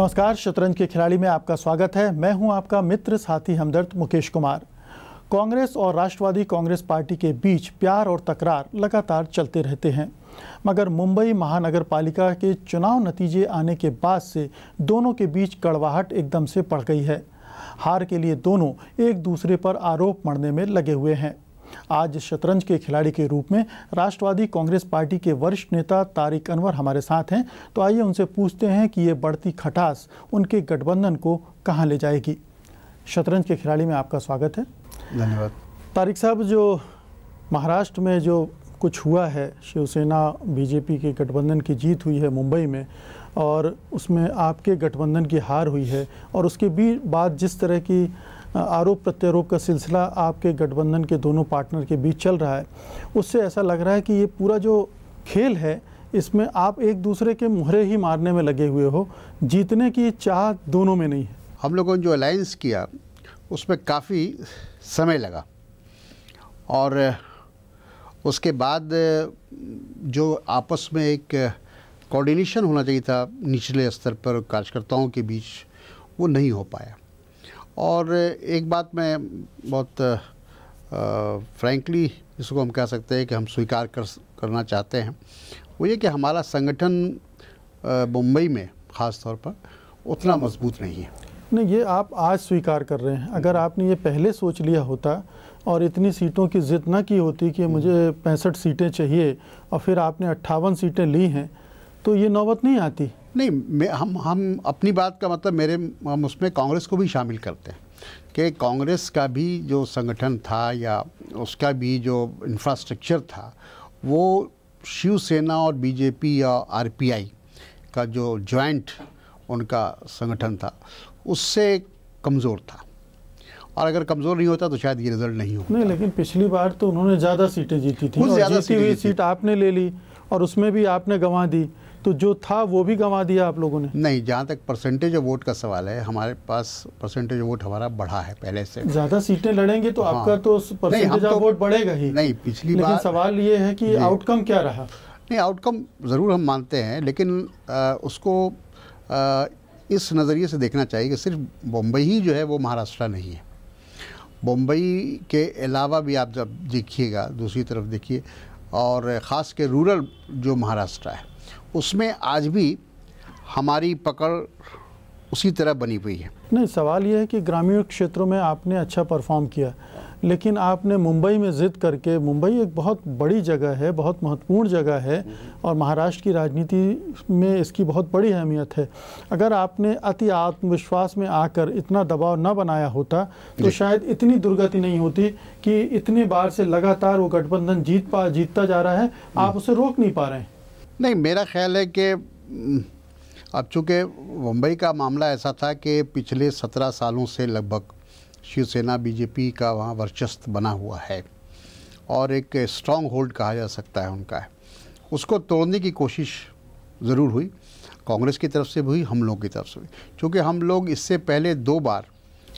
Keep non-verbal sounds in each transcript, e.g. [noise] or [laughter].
नमस्कार शतरंज के खिलाड़ी में आपका स्वागत है मैं हूं आपका मित्र साथी हमदर्द मुकेश कुमार कांग्रेस और राष्ट्रवादी कांग्रेस पार्टी के बीच प्यार और तकरार लगातार चलते रहते हैं मगर मुंबई महानगर पालिका के चुनाव नतीजे आने के बाद से दोनों के बीच कड़वाहट एकदम से पड़ गई है हार के लिए दोनों एक दूसरे पर आरोप मरने में लगे हुए हैं आज शतरंज के खिलाड़ी के रूप में राष्ट्रवादी कांग्रेस पार्टी के वरिष्ठ नेता तारिक अनवर हमारे साथ हैं तो आइए उनसे पूछते हैं कि ये बढ़ती खटास उनके गठबंधन को कहाँ ले जाएगी शतरंज के खिलाड़ी में आपका स्वागत है धन्यवाद तारिक साहब जो महाराष्ट्र में जो कुछ हुआ है शिवसेना बीजेपी के गठबंधन की जीत हुई है मुंबई में और उसमें आपके गठबंधन की हार हुई है और उसके भी बाद जिस तरह की आरोप प्रत्यारोप का सिलसिला आपके गठबंधन के दोनों पार्टनर के बीच चल रहा है उससे ऐसा लग रहा है कि ये पूरा जो खेल है इसमें आप एक दूसरे के मुहरे ही मारने में लगे हुए हो जीतने की चाह दोनों में नहीं है हम लोगों ने जो अलायंस किया उसमें काफ़ी समय लगा और उसके बाद जो आपस में एक कोऑर्डिनेशन होना चाहिए था निचले स्तर पर कार्यकर्ताओं के बीच वो नहीं हो पाया और एक बात मैं बहुत फ्रैंकली इसको हम कह सकते हैं कि हम स्वीकार कर करना चाहते हैं वो ये कि हमारा संगठन मुंबई में ख़ास तौर पर उतना मजबूत नहीं है नहीं ये आप आज स्वीकार कर रहे हैं अगर आपने ये पहले सोच लिया होता और इतनी सीटों की ज़िद ना की होती कि हम्म। मुझे पैंसठ सीटें चाहिए और फिर आपने अट्ठावन सीटें ली हैं तो ये नौबत नहीं आती नहीं मैं हम हम अपनी बात का मतलब मेरे हम उसमें कांग्रेस को भी शामिल करते हैं कि कांग्रेस का भी जो संगठन था या उसका भी जो इंफ्रास्ट्रक्चर था वो शिवसेना और बीजेपी या आर का जो जॉइंट उनका संगठन था उससे कमज़ोर था और अगर कमज़ोर नहीं होता तो शायद ये रिजल्ट नहीं होता नहीं लेकिन पिछली बार तो उन्होंने ज़्यादा सीटें जीती थी ज्यादा जीती हुई सीट आपने ले ली और उसमें भी आपने गंवा दी तो जो था वो भी गंवा दिया आप लोगों ने नहीं जहाँ तक परसेंटेज ऑफ वोट का सवाल है हमारे पास परसेंटेज ऑफ वोट हमारा बढ़ा है पहले से ज़्यादा सीटें लड़ेंगे तो हाँ। आपका तो परसेंटेज ऑफ तो, वोट बढ़ेगा ही नहीं पिछली लेकिन बार सवाल ये है कि आउटकम क्या रहा नहीं आउटकम ज़रूर हम मानते हैं लेकिन आ, उसको आ, इस नज़रिए से देखना चाहिए कि सिर्फ बम्बई ही जो है वो महाराष्ट्र नहीं है बम्बई के अलावा भी आप जब देखिएगा दूसरी तरफ देखिए और ख़ास के रूरल जो महाराष्ट्र है उसमें आज भी हमारी पकड़ उसी तरह बनी हुई है नहीं सवाल यह है कि ग्रामीण क्षेत्रों में आपने अच्छा परफॉर्म किया लेकिन आपने मुंबई में ज़िद करके मुंबई एक बहुत बड़ी जगह है बहुत महत्वपूर्ण जगह है हम्म। और महाराष्ट्र की राजनीति में इसकी बहुत बड़ी अहमियत है अगर आपने अति आत्मविश्वास में आकर इतना दबाव न बनाया होता तो शायद इतनी दुर्गति नहीं होती कि इतने बार से लगातार वो गठबंधन जीत पा जीतता जा रहा है हम्म। आप उसे रोक नहीं पा रहे हैं नहीं मेरा ख्याल है कि अब चूँकि मुंबई का मामला ऐसा था कि पिछले सत्रह सालों से लगभग शिवसेना बीजेपी का वहाँ वर्चस्व बना हुआ है और एक स्ट्रॉन्ग होल्ड कहा जा सकता है उनका है उसको तोड़ने की कोशिश ज़रूर हुई कांग्रेस की तरफ से भी हम लोग की तरफ से भी क्योंकि हम लोग इससे पहले दो बार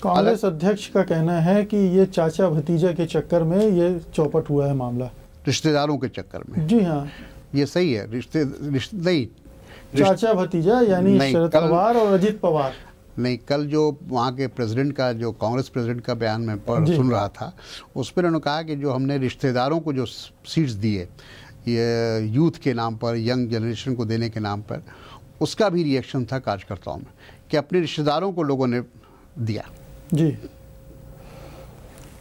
कांग्रेस अध्यक्ष का कहना है कि ये चाचा भतीजा के चक्कर में ये चौपट हुआ है मामला रिश्तेदारों के चक्कर में जी हाँ ये सही है रिश्ते रिश्ते नहीं चाचा भतीजा यानी शरद पवार और अजीत पवार नहीं कल जो वहाँ के प्रेसिडेंट का जो कांग्रेस प्रेसिडेंट का बयान मैं पढ़ सुन रहा था उस पर उन्होंने कहा कि जो हमने रिश्तेदारों को जो सीट्स दिए ये यूथ के नाम पर यंग जनरेशन को देने के नाम पर उसका भी रिएक्शन था कार्यकर्ताओं में कि अपने रिश्तेदारों को लोगों ने दिया जी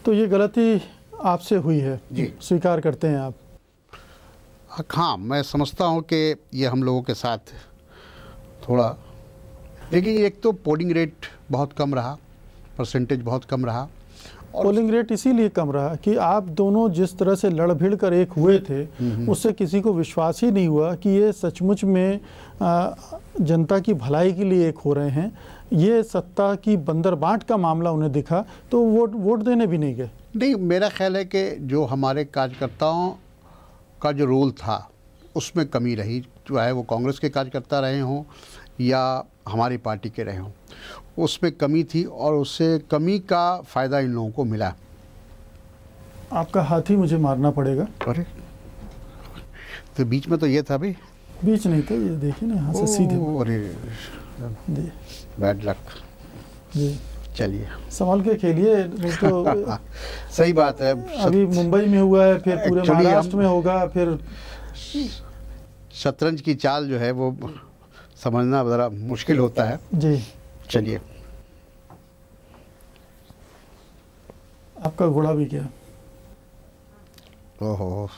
तो ये गलती आपसे हुई है जी स्वीकार करते हैं आप हाँ मैं समझता हूँ कि ये हम लोगों के साथ थोड़ा देखिए एक तो पोलिंग रेट बहुत कम रहा परसेंटेज बहुत कम रहा और पोलिंग रेट इसीलिए कम रहा कि आप दोनों जिस तरह से लड़ भिड़ कर एक हुए थे उससे किसी को विश्वास ही नहीं हुआ कि ये सचमुच में जनता की भलाई के लिए एक हो रहे हैं ये सत्ता की बंदर बांट का मामला उन्हें दिखा तो वोट वोट देने भी नहीं गए नहीं मेरा ख्याल है कि जो हमारे कार्यकर्ताओं का जो रोल था उसमें कमी रही चाहे वो कांग्रेस के कार्यकर्ता रहे हों या हमारी पार्टी के रहे हों उसमें कमी थी और उससे कमी का फ़ायदा इन लोगों को मिला आपका हाथ ही मुझे मारना पड़ेगा अरे तो बीच में तो ये था भाई बीच नहीं था ये देखिए ना यहाँ से सीधे अरे बैड लक चलिए संभाल के खेलिए तो [laughs] सही बात है अभी मुंबई में हुआ है फिर पूरे महाराष्ट्र में होगा फिर शतरंज की चाल जो है वो समझना ज़रा मुश्किल होता है जी चलिए आपका घोड़ा भी क्या ओहो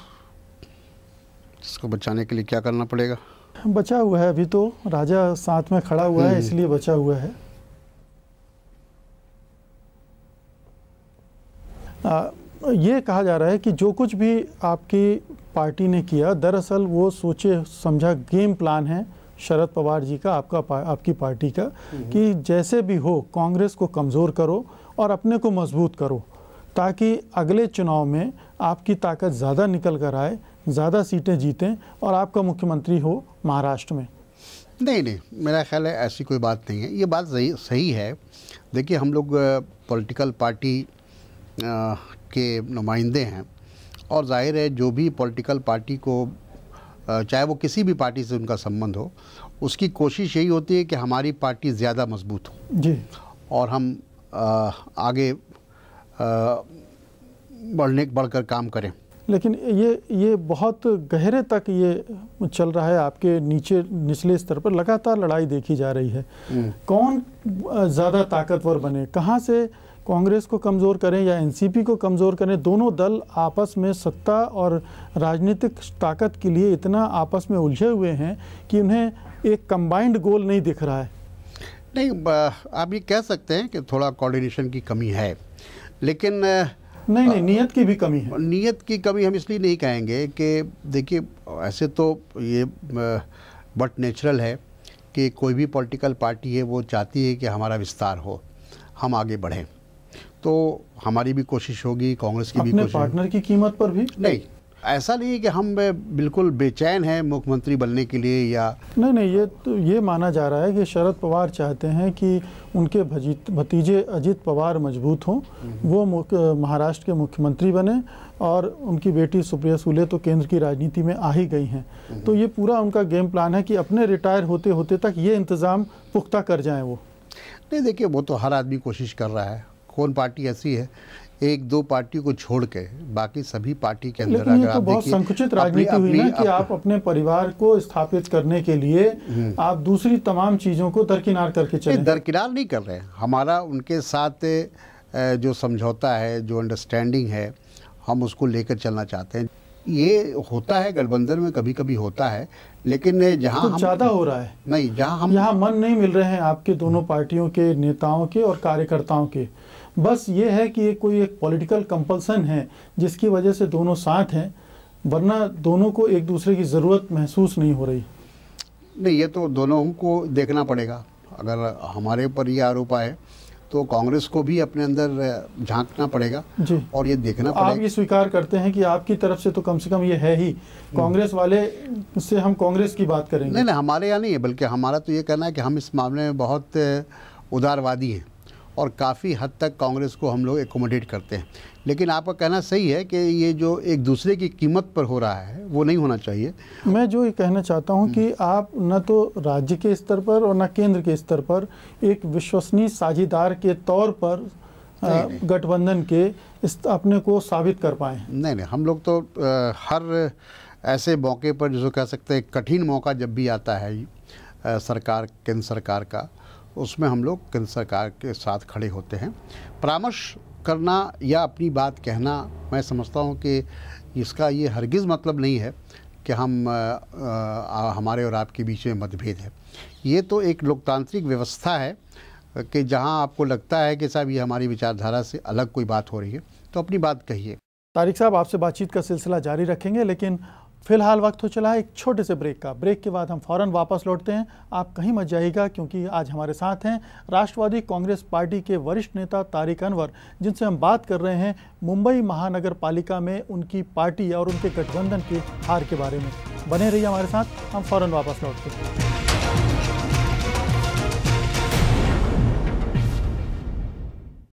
इसको बचाने के लिए क्या करना पड़ेगा बचा हुआ है अभी तो राजा साथ में खड़ा हुआ है हम्म। इसलिए बचा हुआ है आ, ये कहा जा रहा है कि जो कुछ भी आपकी पार्टी ने किया दरअसल वो सोचे समझा गेम प्लान है शरद पवार जी का आपका पा, आपकी पार्टी का हम्म। कि जैसे भी हो कांग्रेस को कमज़ोर करो और अपने को मजबूत करो ताकि अगले चुनाव में आपकी ताकत ज़्यादा निकल कर आए ज़्यादा सीटें जीतें और आपका मुख्यमंत्री हो महाराष्ट्र में नहीं नहीं मेरा ख्याल है ऐसी कोई बात नहीं है ये बात सही सही है देखिए हम लोग पॉलिटिकल पार्टी के नुमाइंदे हैं और जाहिर है जो भी पॉलिटिकल पार्टी को चाहे वो किसी भी पार्टी से उनका संबंध हो उसकी कोशिश यही होती है कि हमारी पार्टी ज़्यादा मजबूत हो जी और हम आ, आगे आ, बढ़ने बढ़कर काम करें लेकिन ये ये बहुत गहरे तक ये चल रहा है आपके नीचे निचले स्तर पर लगातार लड़ाई देखी जा रही है हम्म। कौन ज़्यादा ताकतवर बने कहाँ से कांग्रेस को कमज़ोर करें या एनसीपी को कमज़ोर करें दोनों दल आपस में सत्ता और राजनीतिक ताकत के लिए इतना आपस में उलझे हुए हैं कि उन्हें एक कंबाइंड गोल नहीं दिख रहा है नहीं आप ये कह सकते हैं कि थोड़ा कोऑर्डिनेशन की कमी है लेकिन नहीं नहीं नीयत की भी कमी है नीयत की कमी हम इसलिए नहीं कहेंगे कि देखिए ऐसे तो ये बट नेचुरल है कि कोई भी पॉलिटिकल पार्टी है वो चाहती है कि हमारा विस्तार हो हम आगे बढ़ें तो हमारी भी कोशिश होगी कांग्रेस की भी कोशिश पार्टनर की कीमत पर भी नहीं ऐसा नहीं है कि हम बिल्कुल बेचैन हैं मुख्यमंत्री बनने के लिए या नहीं नहीं ये तो ये माना जा रहा है कि शरद पवार चाहते हैं कि उनके भतीजे अजीत पवार मजबूत हों हम्म। वो महाराष्ट्र के मुख्यमंत्री बने और उनकी बेटी सुप्रिया सूले तो केंद्र की राजनीति में आ ही गई हैं हम्म। तो ये पूरा उनका गेम प्लान है कि अपने रिटायर होते होते तक ये इंतज़ाम पुख्ता कर जाएँ वो नहीं देखिए वो तो हर आदमी कोशिश कर रहा है कौन पार्टी ऐसी है एक दो पार्टी को छोड़ के बाकी सभी पार्टी के अंदर अगर तो आप बहुत संकुचित राजनीति हुई ना कि आप अपने परिवार को स्थापित करने के लिए हम्म। आप दूसरी तमाम चीज़ों को दरकिनार करके चले दरकिनार नहीं कर रहे हमारा उनके साथ जो समझौता है जो अंडरस्टैंडिंग है हम उसको लेकर चलना चाहते हैं ये होता है गठबंधन में कभी कभी होता है लेकिन जहाँ तो ज्यादा हो रहा है नहीं जहाँ हम यहाँ मन नहीं मिल रहे हैं आपके दोनों पार्टियों के नेताओं के और कार्यकर्ताओं के बस ये है कि ये कोई एक पॉलिटिकल कंपल्सन है जिसकी वजह से दोनों साथ हैं वरना दोनों को एक दूसरे की ज़रूरत महसूस नहीं हो रही नहीं ये तो दोनों को देखना पड़ेगा अगर हमारे ऊपर ये आरोप आए तो कांग्रेस को भी अपने अंदर झांकना पड़ेगा जी और ये देखना तो पड़ेगा आप ये स्वीकार करते हैं कि आपकी तरफ से तो कम से कम ये है ही हम्म। कांग्रेस वाले से हम कांग्रेस की बात करेंगे नहीं नहीं हमारे यहाँ नहीं है बल्कि हमारा तो ये कहना है कि हम इस मामले में बहुत उदारवादी हैं और काफ़ी हद तक कांग्रेस को हम लोग एकोमोडेट करते हैं लेकिन आपका कहना सही है कि ये जो एक दूसरे की कीमत पर हो रहा है वो नहीं होना चाहिए मैं जो ये कहना चाहता हूँ कि हम्म। आप न तो राज्य के स्तर पर और न केंद्र के स्तर पर एक विश्वसनीय साझेदार के तौर पर गठबंधन के इस अपने को साबित कर पाए नहीं नहीं हम लोग तो आ, हर ऐसे मौके पर जिसको कह सकते हैं कठिन मौका जब भी आता है आ, सरकार केंद्र सरकार का उसमें हम लोग केंद्र सरकार के साथ खड़े होते हैं परामर्श करना या अपनी बात कहना मैं समझता हूँ कि इसका ये हरगिज़ मतलब नहीं है कि हम आ, आ, हमारे और आपके बीच में मतभेद है ये तो एक लोकतांत्रिक व्यवस्था है कि जहाँ आपको लगता है कि साहब ये हमारी विचारधारा से अलग कोई बात हो रही है तो अपनी बात कहिए तारिक साहब आपसे बातचीत का सिलसिला जारी रखेंगे लेकिन फिलहाल वक्त हो तो चला है एक छोटे से ब्रेक का ब्रेक के बाद हम फौरन वापस लौटते हैं आप कहीं मत जाइएगा क्योंकि आज हमारे साथ हैं राष्ट्रवादी कांग्रेस पार्टी के वरिष्ठ नेता तारिक अनवर जिनसे हम बात कर रहे हैं मुंबई महानगर पालिका में उनकी पार्टी और उनके गठबंधन की हार के बारे में बने रहिए हमारे साथ हम फौरन वापस लौटते हैं